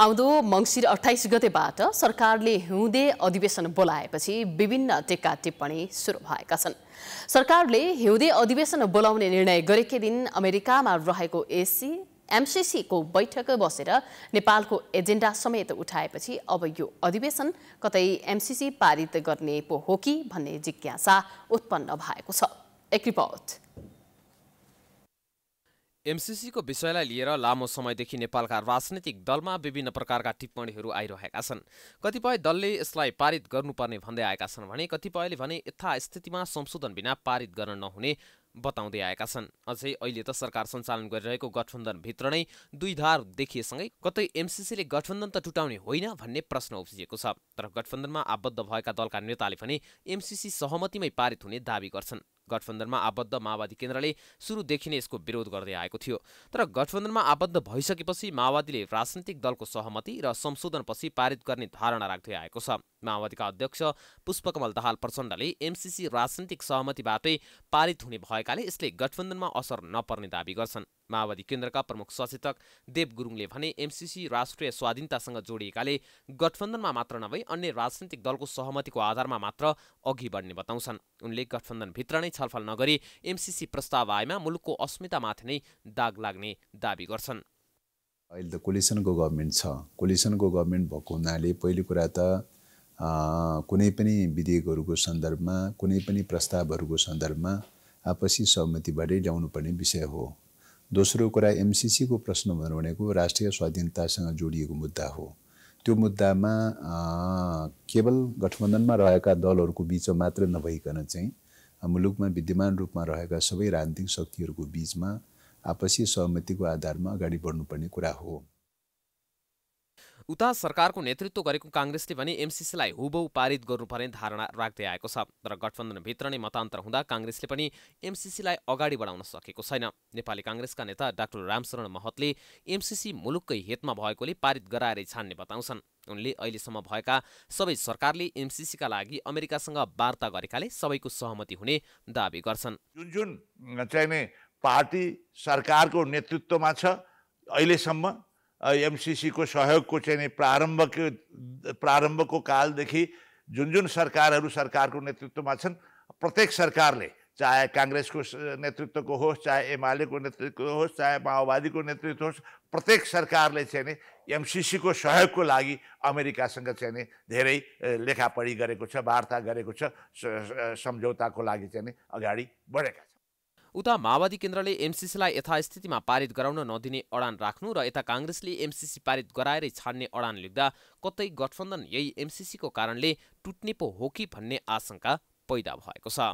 आउँदो मङ्सिर अठाइस गतेबाट सरकारले हिउँदे अधिवेशन बोलाएपछि विभिन्न टेक्का टिप्पणी सुरु भएका छन् सरकारले हिउँदे अधिवेशन बोलाउने निर्णय गरेकै दिन अमेरिकामा रहेको एसी एमसिसीको बैठक बसेर नेपालको एजेन्डा समेत उठाएपछि अब यो अधिवेशन कतै एमसिसी पारित गर्ने पो हो कि भन्ने जिज्ञासा उत्पन्न भएको छ एक रिपोर्ट एमसिसीको विषयलाई लिएर लामो समयदेखि नेपालका राजनैतिक दलमा विभिन्न प्रकारका टिप्पणीहरू आइरहेका छन् कतिपय दलले यसलाई पारित गर्नुपर्ने भन्दै आएका छन् भने कतिपयले भने यथास्थितिमा संशोधन बिना पारित गर्न नहुने बताउँदै आएका छन् अझै अहिले त सरकार सञ्चालन गरिरहेको गठबन्धनभित्र नै दुई धार देखिएसँगै कतै एमसिसीले गठबन्धन त टुटाउने होइन भन्ने प्रश्न उब्जिएको छ तर गठबन्धनमा आबद्ध भएका दलका नेताले भने एमसिसी सहमतिमै पारित हुने दावी गर्छन् गठबन्धनमा आबद्ध माओवादी केन्द्रले सुरुदेखि नै यसको विरोध गर्दै आएको थियो तर गठबन्धनमा आबद्ध भइसकेपछि माओवादीले राजनैतिक दलको सहमति र संशोधनपछि पारित गर्ने धारणा राख्दै आएको छ माओवादीका अध्यक्ष पुष्पकमल दहाल प्रचण्डले एमसिसी राजनीतिक सहमतिबाटै पारित हुने भएकाले यसले गठबन्धनमा असर नपर्ने दावी गर्छन् माओवादी केन्द्रका प्रमुख सचेतक देव गुरुङले भने एमसिसी राष्ट्रिय स्वाधीनतासँग जोडिएकाले गठबन्धनमा मात्र नभई अन्य राजनीतिक दलको सहमतिको आधारमा मात्र अघि बढ्ने बताउँछन् उनले गठबन्धनभित्र नै छलफल नगरी एमसिसी प्रस्ताव आएमा मुलुकको अस्मितामाथि नै दाग लाग्ने दावी गर्छन् अहिले त कोलिसनको गभर्मेन्ट छ कोलिसनको गभर्मेन्ट भएको हुनाले पहिलो कुरा त कुनै पनि विधेयकहरूको सन्दर्भमा कुनै पनि प्रस्तावहरूको सन्दर्भमा आपसी सहमतिबाटै ल्याउनुपर्ने विषय हो दोस्रो कुरा एमसिसीको प्रश्न भनेको राष्ट्रिय स्वाधीनतासँग जोडिएको मुद्दा हो त्यो मुद्दामा केवल गठबन्धनमा रहेका दलहरूको बिच मात्र नभइकन चाहिँ मुलुकमा विद्यमान रूपमा रहेका सबै राजनीतिक शक्तिहरूको बिचमा आपसी सहमतिको आधारमा अगाडि बढ्नुपर्ने कुरा हो उता सरकारको नेतृत्व गरेको काङ्ग्रेसले भने एमसिसीलाई हुबहु पारित गर्नुपर्ने धारणा राख्दै आएको छ तर गठबन्धनभित्र नै मतान्तर हुँदा काङ्ग्रेसले पनि एमसिसीलाई अगाडि बढाउन सकेको छैन नेपाली काङ्ग्रेसका नेता डाक्टर रामशरण महतले एमसिसी मुलुककै हितमा भएकोले पारित गराएरै छान्ने बताउँछन् उनले अहिलेसम्म भएका सबै सरकारले एमसिसीका लागि अमेरिकासँग वार्ता गरेकाले सबैको सहमति हुने दावी गर्छन् जुन जुन चाहिँ पार्टी सरकारको नेतृत्वमा छ अहिलेसम्म एमसिसीको सहयोगको चाहिँ प्रारम्भको प्रारम्भको कालदेखि जुन जुन सरकारहरू सरकारको नेतृत्वमा छन् प्रत्येक सरकारले चाहे काङ्ग्रेसको नेतृत्वको होस् चाहे एमालेको नेतृत्वको होस् चाहे माओवादीको नेतृत्व होस् प्रत्येक सरकारले चाहिँ नि एमसिसीको सहयोगको लागि अमेरिकासँग चाहिँ नि धेरै लेखापढी गरेको छ वार्ता गरेको छ सम्झौताको लागि चाहिँ नि अगाडि बढेका छन् उता माओवादी केन्द्रले एमसिसीलाई यथास्थितिमा पारित गराउन नदिने अडान राख्नु र यता काङ्ग्रेसले एमसिसी पारित गराएरै छाड्ने अडान लेख्दा कतै गठबन्धन यही एमसिसीको कारणले टुट्ने पो हो कि भन्ने आशंका पैदा भएको छ